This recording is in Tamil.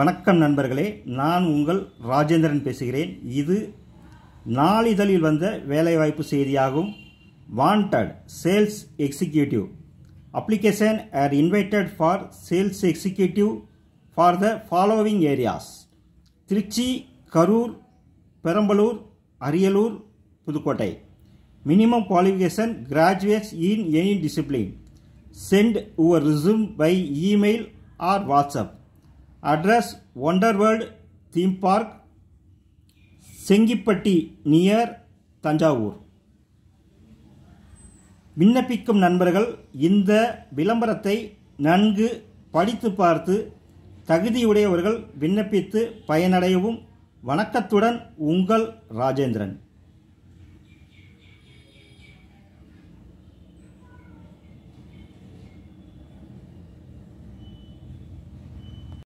வணக்கம் நண்பர்களே நான் உங்கள் ராஜேந்திரன் பேசுகிறேன் இது நாளிதழில் வந்த வேலைவாய்ப்பு செய்தியாகும் wanted sales executive application are invited for sales executive for the following areas Trichy Karur Perambalur Ariyalur Pudukkottai minimum qualification graduates in any discipline send your resume by email or WhatsApp address Wonder World theme park Sengipatti near Thanjavur விண்ணப்பிக்கும் நண்பர்கள் இந்த விளம்பரத்தை நன்கு படித்து பார்த்து தகுதியுடையவர்கள் விண்ணப்பித்து பயனடையவும் வணக்கத்துடன் உங்கள் ராஜேந்திரன்